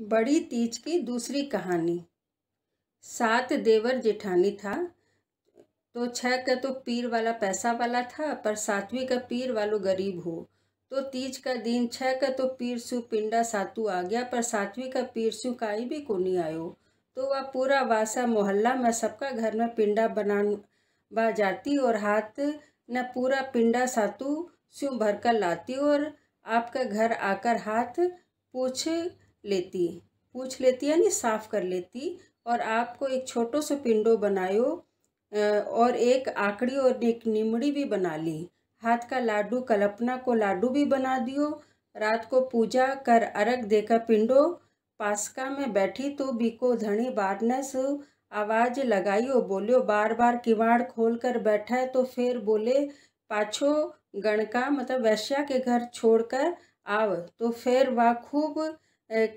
बड़ी तीज की दूसरी कहानी सात देवर जेठानी था तो छह का तो पीर वाला पैसा वाला था पर सातवीं का पीर वालो गरीब हो तो तीज का दिन छह का तो पीर सु पिंडा सातु आ गया पर सातवीं का पीर सु काई भी को नहीं आयो तो वह पूरा वासा मोहल्ला में सबका घर में पिंडा बना बा जाती और हाथ न पूरा पिंडा सातु सु भर कर लाती और आपका घर आकर हाथ पूछ लेती पूछ लेती यानी साफ़ कर लेती और आपको एक छोटो सो पिंडो बनायो और एक आकड़ी और एक निमड़ी भी बना ली हाथ का लाडू कल्पना को लाडू भी बना दियो रात को पूजा कर अर्घ देकर पिंडो पासका में बैठी तो बीको धनी बारनेस आवाज लगाइयो बोलियो बार बार किवाड़ खोल कर बैठा है तो फिर बोले पाछो गणका मतलब वैश्या के घर छोड़कर आव तो फिर वह खूब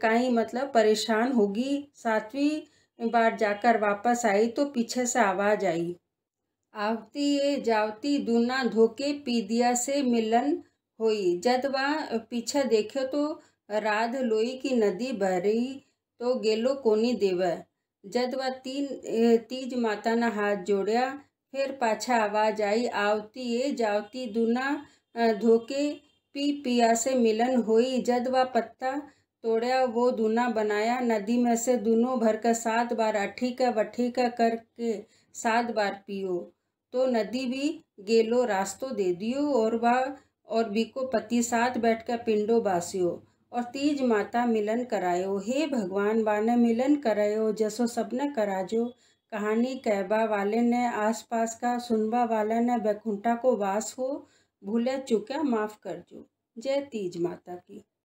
का ही मतलब परेशान होगी सातवीं बार जाकर वापस आई तो पीछे से आवाज़ आई आवती ये जावती दूना धोके पीदिया से मिलन हुई जद वह पीछे देखो तो राध लोई की नदी बह तो गेलो कोनी देव जद वह तीन तीज माता ने हाथ जोड़िया फिर पाछा आवाज आई आवती ये जावती दूना धोके पी पिया से मिलन हुई जद वह पत्ता तोड़ा वो दूना बनाया नदी में से दोनों भर कर सात बार वठी का करके सात बार पियो तो नदी भी गेलो रास्तो दे दियो और बा और बीको पति साथ बैठ कर पिंडो बासियो और तीज माता मिलन करायो हे भगवान बाने मिलन करायो जसो सबने कराजो कहानी कहबा वाले ने आसपास का सुनबा वाले ने बैकुंठा को वास हो भूले चुके माफ़ कर जो जय तीज माता की